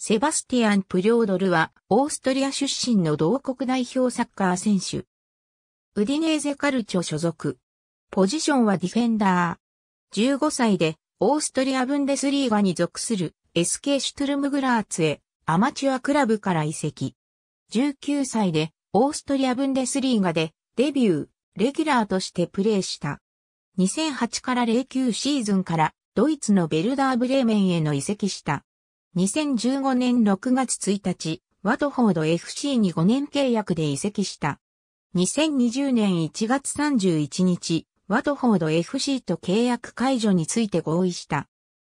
セバスティアン・プリョードルは、オーストリア出身の同国代表サッカー選手。ウディネーゼカルチョ所属。ポジションはディフェンダー。15歳で、オーストリアブンデスリーガに属する SK シュトゥルムグラーツへ、アマチュアクラブから移籍。19歳で、オーストリアブンデスリーガで、デビュー、レギュラーとしてプレーした。2008から09シーズンから、ドイツのベルダーブレーメンへの移籍した。2015年6月1日、ワトフォード FC に5年契約で移籍した。2020年1月31日、ワトフォード FC と契約解除について合意した。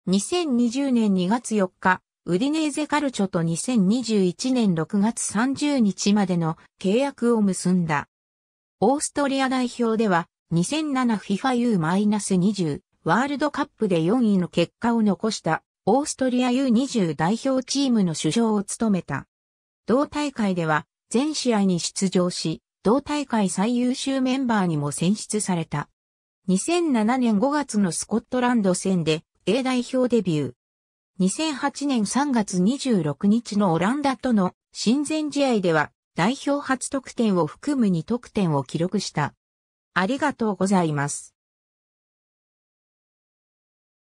2020年2月4日、ウディネーゼカルチョと2021年6月30日までの契約を結んだ。オーストリア代表では 2007FIFA U-20 ワールドカップで4位の結果を残したオーストリア U20 代表チームの主将を務めた。同大会では全試合に出場し、同大会最優秀メンバーにも選出された。2007年5月のスコットランド戦で A 代表デビュー。2008年3月26日のオランダとの親善試合では代表初得点を含む2得点を記録した。ありがとうございます。